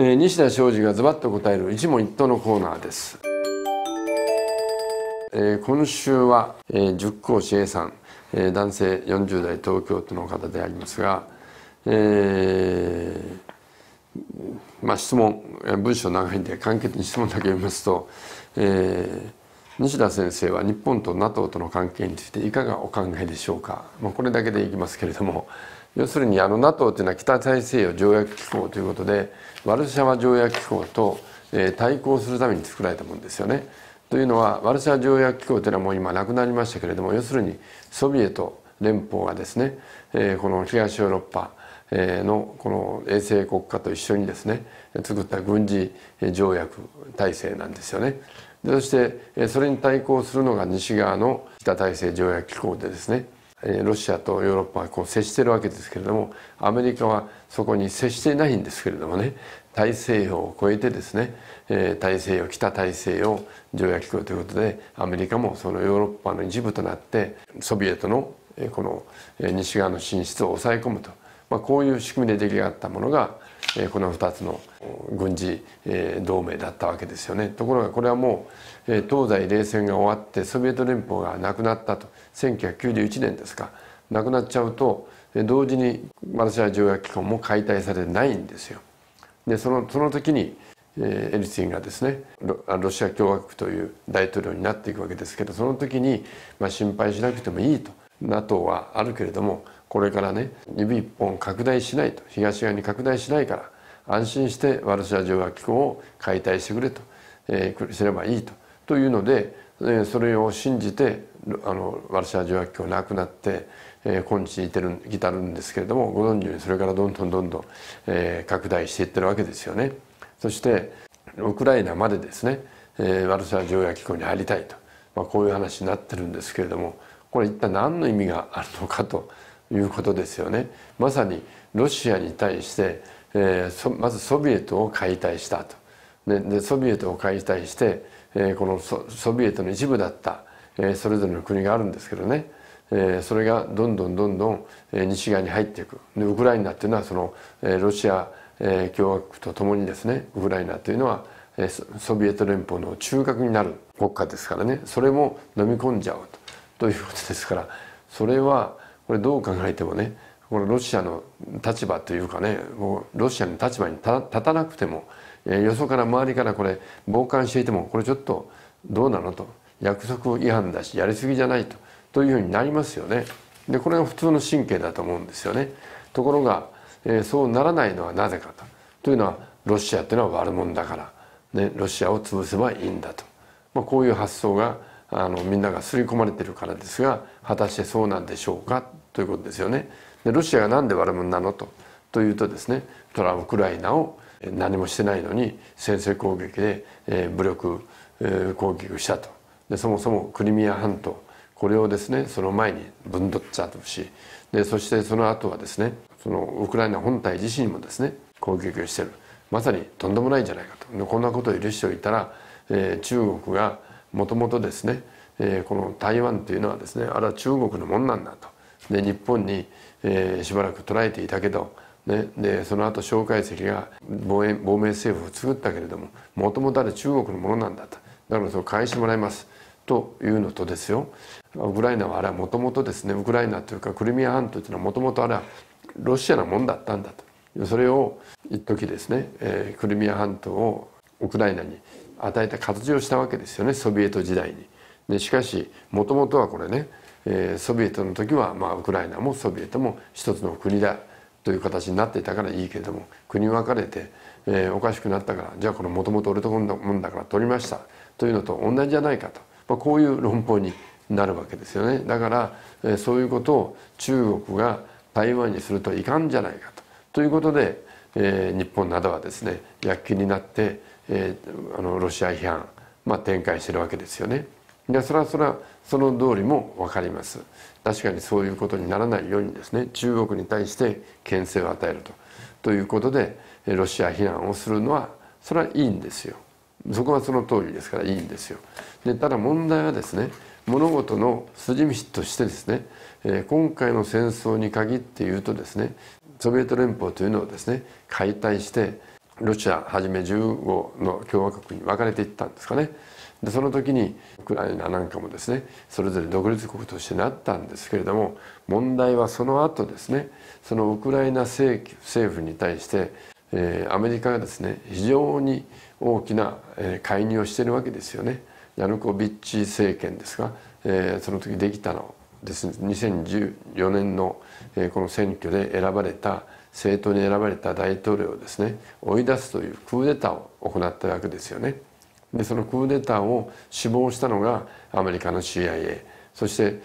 えー、西田昌司がズバッと答える一問一答のコーナーです、えー、今週は、えー、塾講師 A さん、えー、男性40代東京都の方でありますが、えー、まあ、質問え文章長いんで簡潔に質問だけ読みますと、えー、西田先生は日本と NATO との関係についていかがお考えでしょうか、まあ、これだけでいきますけれども。要するにあの NATO というのは北大西洋条約機構ということでワルシャワ条約機構と、え対抗するために作られたものですよね。というのはワルシャワ条約機構というのはもう今なくなりましたけれども要するにソビエト連邦がですね、えこの東ヨーロッパのこの衛星国家と一緒にですね作った軍事条約体制なんですよね。そしてそれに対抗するのが西側の北大西洋条約機構でですねロシアとヨーロッパはこう接してるわけですけれどもアメリカはそこに接していないんですけれどもね大西洋を越えてですね、え大西洋北大西洋条約機構ということでアメリカもそのヨーロッパの一部となってソビエトのこの西側の進出を抑え込むと、まあ、こういう仕組みで出来上がったものがこの2つの軍事同盟だったわけですよね。ところがこれはもう東西冷戦が終わってソビエト連邦がなくなったと1991年ですか亡くなっちゃうと同時にワルシワ条約機構も解体されないんですよ。でそのその時にエリツィンがですねロシア共和国という大統領になっていくわけですけどその時に、まあ、心配しなくてもいいと NATO はあるけれどもこれからね指一本拡大しないと東側に拡大しないから安心してワルシャワ条約機構を解体してくれと、えー、すればいいとというので、えー、それを信じてあのワルシャワ条約機構なくなって、えー、今日に至る至るんですけれどもご存知ようにそれからどんどんどんどん、えー、拡大していってるわけですよね。そしてウクライナまでですね、えー、ワルシャワ条約機構に入りたいと、まあ、こういう話になってるんですけれどもこれ一体何の意味があるのかということですよね。まさにロシアに対して、えー、まずソビエトを解体したと。でソビエトを解体して、えー、このソビエトの一部だったえそれぞれの国があるんですけどね、えそれがどんどんどんどん、え西側に入っていくでウクライナっていうのはその、えロシア、え共和国とともにですねウクライナというのは、えソビエト連邦の中核になる国家ですからねそれも飲み込んじゃうということですからそれはこれどう考えてもねこのロシアの立場というかねうロシアの立場に立たなくても、えよそから周りからこれ傍観していてもこれちょっとどうなのと。約束違反だしやりすぎじゃないとというふうになりますよね。でこれが普通の神経だと思うんですよね。ところが、えー、そうならないのはなぜかと。というのはロシアっていうのは悪者だから、ね、ロシアを潰せばいいんだと、まあ、こういう発想があのみんなが刷り込まれてるからですが果たしてそうなんでしょうかということですよね。でロシアが何で悪者なのとというとですねトラウクライナを何もしてないのに先制攻撃で、えー、武力、えー、攻撃をしたとでそもそもクリミア半島これをですねその前に分取っちゃうしでそしてその後はですねそのウクライナ本体自身もですね攻撃をしてるまさにとんでもないんじゃないかとこんなことを許しておいたら、えー、中国がもともとですね、えー、この台湾というのはですねあれは中国のもんなんだとで日本に、えー、しばらく捉えていたけど、ね、でその後介石が亡命政府を作ったけれどももともとあれ中国のものなんだとだからそれを返してもらいますというのとですよウクライナはあれはもともとですねウクライナというかクリミア半島というのはもともとあれはロシアのもんだったんだとそれを一時ですね、えー、クリミア半島をウクライナに与えた活をしたわけですよねソビエト時代に。でしかしもともとはこれね、えー、ソビエトの時は、まあ、ウクライナもソビエトも一つの国だという形になっていたからいいけれども国分かれて、えー、おかしくなったからじゃあこれもともと俺とこんだもんだから取りましたというのと同じじゃないかと。まあ、こういう論法になるわけですよねだからそういうことを中国が台湾にするといかんじゃないかとということで、えー、日本などはですね躍起になって、えー、あのロシア批判、まあ、展開してるわけですよね。いやそれはそれはその通りも分かります確かにそういうことにならないようにですね中国に対して牽制を与えるとということでロシア非難をするのはそれはいいんですよ。そこはその通りですからいいんですよでただ問題はですね物事の筋道としてですね、えー、今回の戦争に限って言うとですねソビエト連邦というのをですね解体してロシアはじめ15の共和国に分かれていったんですかねでその時にウクライナなんかもですねそれぞれ独立国としてなったんですけれども問題はその後ですねそのウクライナ政府に対して、えー、アメリカがですね非常に大きな介入をしているわけですよねヤヌコビッチ政権ですが、その時できたのですね2014年の、この選挙で選ばれた政党に選ばれた大統領をですね追い出すというクーデターを行ったわけですよね。でそのクーデターを死亡したのがアメリカの CIA そして、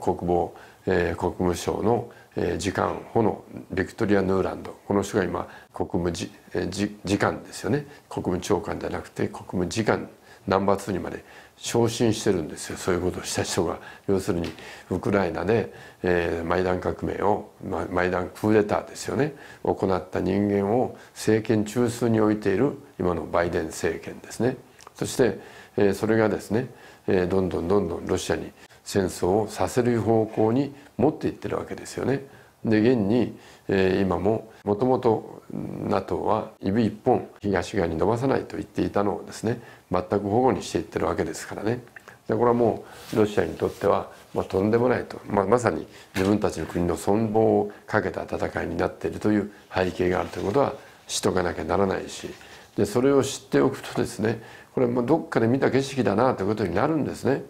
国防え国務省の、え次官補のビクトリア・ヌーランドこの人が今国務じ、えじ次官ですよね国務長官じゃなくて国務次官ナンバー2にまで昇進してるんですよそういうことをした人が要するにウクライナで、えマイダン革命をマイダンクーデターですよね行った人間を政権中枢に置いている今のバイデン政権ですねそして、えそれがですね、えどんどんどんどんロシアに戦争をさせる方向に持っていってるわけですよね。で現に、えー、今ももともと NATO は指一本東側に伸ばさないと言っていたのをですね全く保護にしていってるわけですからねでこれはもうロシアにとっては、まあ、とんでもないと、まあ、まさに自分たちの国の存亡をかけた戦いになっているという背景があるということは知とかなきゃならないしでそれを知っておくとですねこれもどっかで見た景色だなということになるんですね。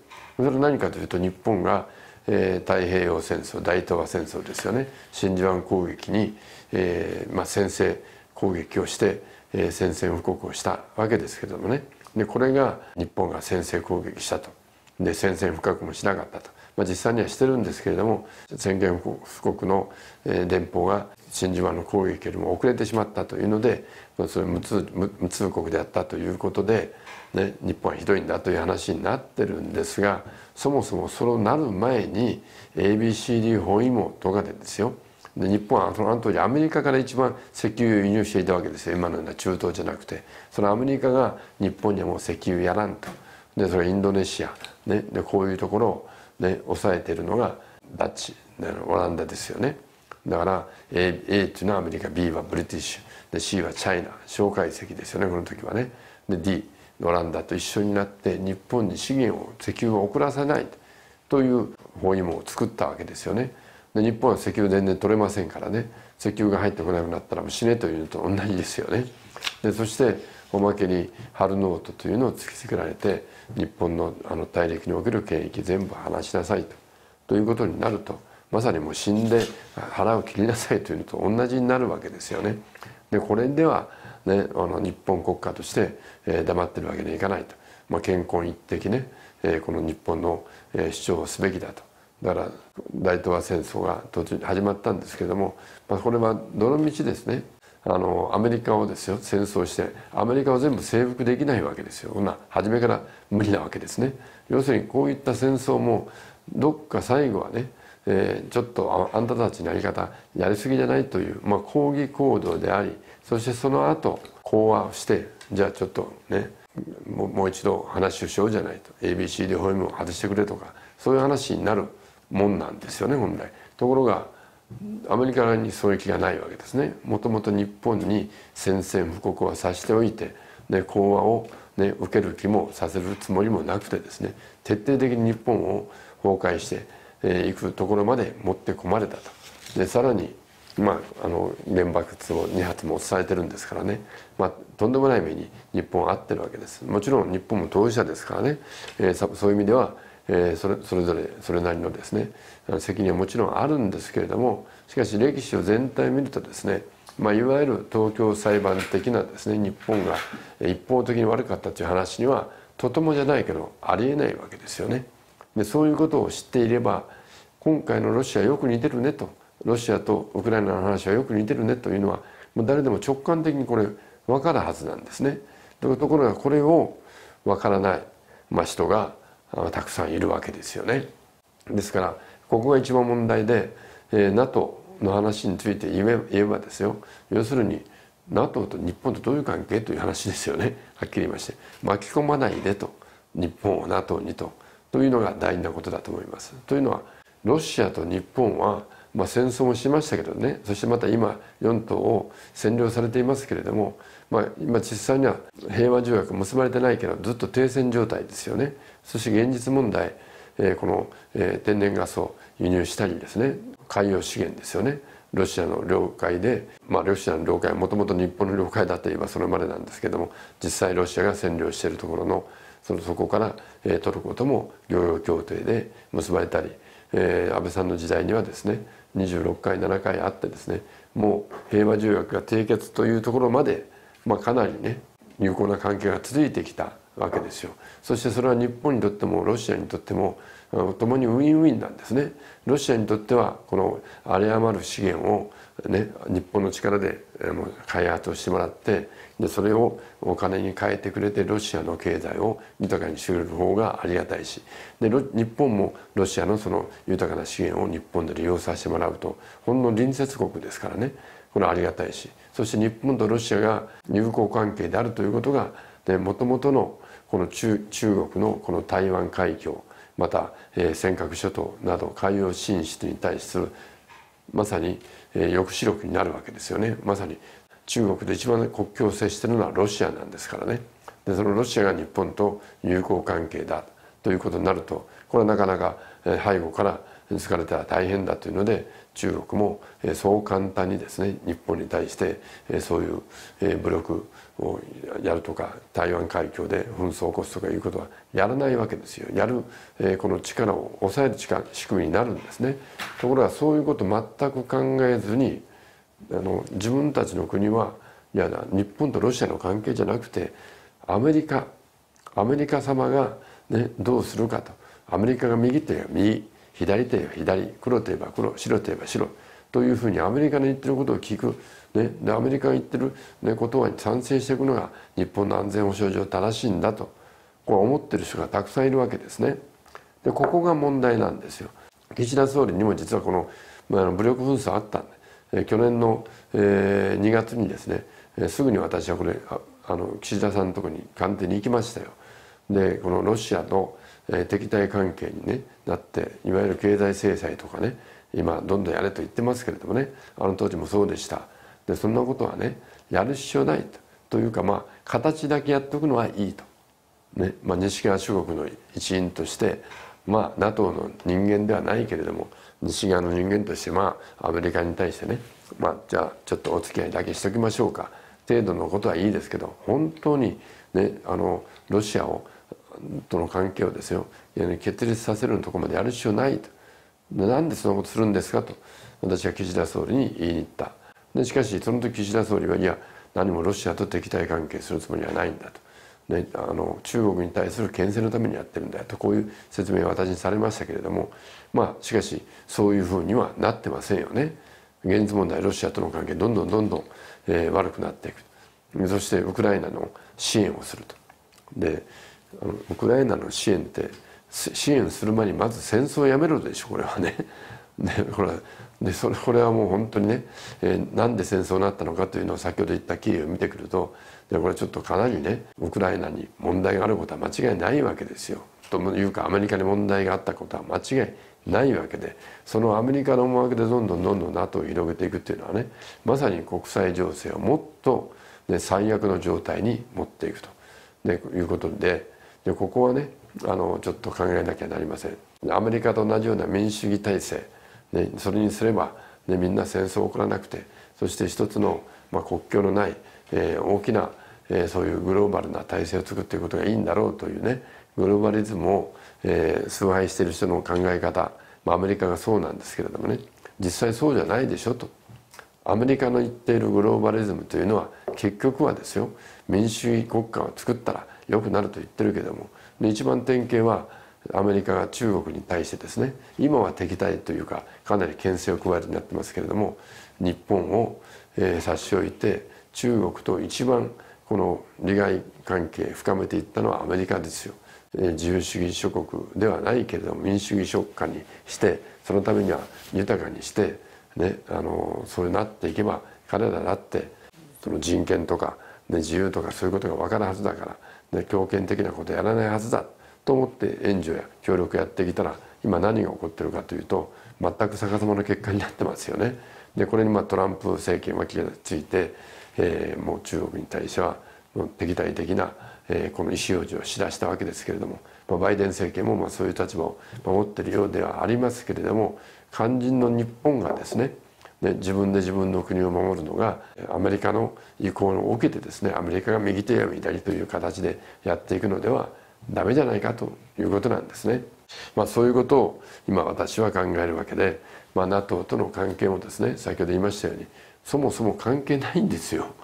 それは何かというと日本が、えー、太平洋戦争大東亜戦争ですよね真珠湾攻撃に、えーまあ、先制攻撃をして、えー、宣戦布告をしたわけですけどもねでこれが日本が先制攻撃したとで宣戦布告もしなかったと、まあ、実際にはしてるんですけれども宣言布告の、えー、電報が真珠湾の攻撃よりも遅れてしまったというのでそれ無痛無痛告であったということでね、日本はひどいんだという話になってるんですがそもそもそうなる前に ABCD 包囲網とかでですよで日本はその当時アメリカから一番石油を輸入していたわけですよ今のような中東じゃなくてそのアメリカが日本にはもう石油やらんとでそれインドネシア、ね、でこういうところを、ね、抑えてるのがダッチオランダですよねだから A, A っていうのはアメリカ B はブリティッシュで C はチャイナ蒋介石ですよねこの時はねで D オランダと一緒になって日本に資源を石油を送らせないという包囲網を作ったわけですよね。で日本は石油全然取れませんからね石油が入ってこなくなったらもう死ねというのと同じですよね。でそしておまけにハルノートというのを突きつけられて日本のあの大陸における権益全部話しなさいとということになるとまさにもう死んで腹を切りなさいというのと同じになるわけですよね。でこれではね、あの日本国家として、え黙ってるわけにはいかないと、まあ、健康一滴ね、えこの日本の、え主張をすべきだとだから大東亜戦争が途中始まったんですけども、まあ、これはどの道ですねあのアメリカをですよ戦争してアメリカを全部征服できないわけですよ初めから無理なわけですね要するにこういった戦争もどっか最後はねえー、ちょっとあんたたちのやり方やりすぎじゃないという、まあ、抗議行動でありそしてその後講和をしてじゃあちょっとねももう一度話をしようじゃないと ABCD ホイムを外してくれとかそういう話になるもんなんですよね本来。ところがアメリカにそういう気がないわけですね。もともと日本に宣戦布告はさしておいて、ね、講和を、ね、受ける気もさせるつもりもなくてですね徹底的に日本を崩壊してえー、行くところまで持ってこまれたとでさらに、まあ、あの原爆を2発も伝えてるんですからね、まあ、とんでもない目に日本は合ってるわけですもちろん日本も当事者ですからね、えー、そういう意味では、えー、それそれぞれそれなりのですね責任はもちろんあるんですけれどもしかし歴史を全体を見るとですねまあ、いわゆる東京裁判的なですね日本が一方的に悪かったという話にはとてもじゃないけどありえないわけですよね。でそういうことを知っていれば今回のロシアよく似てるねとロシアとウクライナの話はよく似てるねというのはもう誰でも直感的にこれ分かるはずなんですね。ところがこれを分からない、まあ、人がたくさんいるわけですよね。ですからここが一番問題で、えー、NATO の話について言え言えばですよ要するに NATO と日本とどういう関係という話ですよねはっきり言いまして巻き込まないでと日本を NATO にと。というのが大事なことだと思います。というのはロシアと日本は、まあ、戦争もしましたけどねそしてまた今4島を占領されていますけれども、まあ、今実際には平和条約結ばれてないけどずっと停戦状態ですよね。そして現実問題、この、天然ガスを輸入したりですね海洋資源ですよねロシアの領海で、まあ、ロシアの領海はもともと日本の領海だといえばそれまでなんですけども実際ロシアが占領しているところのそのそこから、えー、トルコとも漁業協定で結ばれたり、えー、安倍さんの時代にはですね26回7回あってですねもう平和条約が締結というところまで、まあ、かなりね有効な関係が続いてきたわけですよそしてそれは日本にとってもロシアにとっても共にウィンウィンなんですねロシアにとってはこの有り余る資源を、ね、日本の力で開発をしてもらってでそれをお金に変えてくれてロシアの経済を豊かにしてくれる方がありがたいしで日本もロシアのその豊かな資源を日本で利用させてもらうとほんの隣接国ですからねこれはありがたいしそして日本とロシアが友好関係であるということがもともとのこの中中国のこの台湾海峡また、えー、尖閣諸島など海洋進出に対するまさに抑止力になるわけですよねまさに中国で一番国境を接してるのはロシアなんですからねでそのロシアが日本と友好関係だということになるとこれはなかなか背後から疲れたは大変だというので中国もそう簡単にですね日本に対してそういう武力をやるとか台湾海峡で紛争を起こすとかいうことはやらないわけですよやるこの力を抑える力仕組みになるんですね。ところがそういうこと全く考えずにあの自分たちの国はいや日本とロシアの関係じゃなくてアメリカアメリカ様が、ね、どうするかとアメリカが右といえば右左といえば左黒といえば黒白といえば白というふうにアメリカの言ってることを聞く、ね、でアメリカが言ってる、ね、ことは賛成していくのが日本の安全保障上正しいんだとこう思ってる人がたくさんいるわけですね。でここが問題なんですよ。岸田総理にも実はこの、まあ、武力紛争あったんで去年の2月にですねすぐに私はこれあの岸田さんのとこに官邸に行きましたよ。でこのロシアの敵対関係に、ね、なっていわゆる経済制裁とかね今どんどんやれと言ってますけれどもねあの当時もそうでしたでそんなことはねやる必要ないというかまあ形だけやっておくのはいいと、ねまあ、西側諸国の一員としてまあ NATO の人間ではないけれども西側の人間としてまあアメリカに対してね、まあ、じゃあちょっとお付き合いだけしときましょうか程度のことはいいですけど本当に、ね、あのロシアをとの関係をですよ決裂させるところまでやる必要ないとなんでそんなことするんですかと私は岸田総理に言いに行ったでしかしその時岸田総理はいや何もロシアと敵対関係するつもりはないんだとね、あの中国に対する牽制のためにやってるんだよとこういう説明は私にされましたけれどもまあしかしそういうふうにはなってませんよね。現実問題ロシアとの関係どんどんどんどん、えー、悪くなっていくそしてウクライナの支援をすると。でウクライナの支援って支援する前にまず戦争をやめろでしょこれはね。でこれはでそれ これはもう本当にね、えー、なんで戦争になったのかというのを先ほど言った経緯を見てくるとでこれちょっとかなりねウクライナに問題があることは間違いないわけですよ。というかアメリカに問題があったことは間違いないわけでそのアメリカの思惑でどんどんどんどん NATO を広げていくっていうのはねまさに国際情勢をもっと、ね、最悪の状態に持っていくとでいうことででここはねあのちょっと考えなきゃなりません。アメリカと同じような民主主義体制ね、それにすれば、ね、みんな戦争を起こらなくてそして一つの、まあ、国境のない、えー、大きな、えー、そういうグローバルな体制を作っていくことがいいんだろうというねグローバリズムを、えー、崇拝している人の考え方、まあ、アメリカがそうなんですけれどもね実際そうじゃないでしょと。アメリカの言っているグローバリズムというのは結局はですよ民主主義国家を作ったら良くなると言ってるけども一番典型はアメリカが中国に対してですね今は敵対というかかなり牽制を加えるようになってますけれども日本を、え差し置いて中国と一番この利害関係深めていったのはアメリカですよ。自由主義諸国ではないけれども民主主義諸国にしてそのためには豊かにして、ね、あのそうなっていけば彼らだってその人権とか、ね、自由とかそういうことが分かるはずだから、ね、強権的なことやらないはずだと思って援助や協力やってきたら今何が起こってるかというと全く逆さまの結果になってますよね。でこれにまあトランプ政権は気がついて、えー、もう中国に対してはもう敵対的な、えー、この意思表示をしだしたわけですけれども、まあ、バイデン政権もまあそういう立場を守ってるようではありますけれども肝心の日本がですねね、自分で自分の国を守るのがアメリカの意向を受けてですねアメリカが右手や左という形でやっていくのではダメじゃないかということなんですね。まあ、そういうことを今私は考えるわけで、まあ、NATO との関係もですね先ほど言いましたようにそもそも関係ないんですよ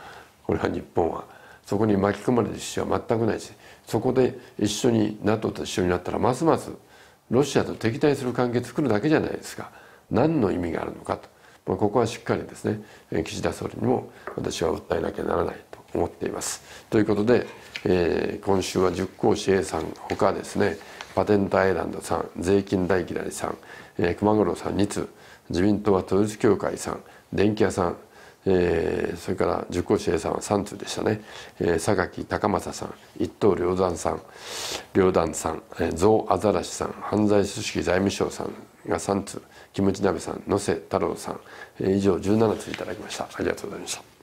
これは日本は。そこに巻き込まれる必要は全くないしそこで一緒に NATO と一緒になったらますますロシアと敵対する関係作るだけじゃないですか何の意味があるのかと、まあ、ここはしっかりですね岸田総理にも私は訴えなきゃならないと思っています。ということでえー、今週は十0項市 A さんほかですねパテントアイランドさん税金大嫌いさん、えー、熊五郎さん2通自民党は統一協会さん電気屋さん、えー、それから十0項市 A さんは3通でしたね、えー、榊高政さん一等両山さん両団さん、えー、ゾウアザラシさん犯罪組織財務省さんが3通キムチ鍋さん野瀬太郎さん、えー、以上17通いただきましたありがとうございました。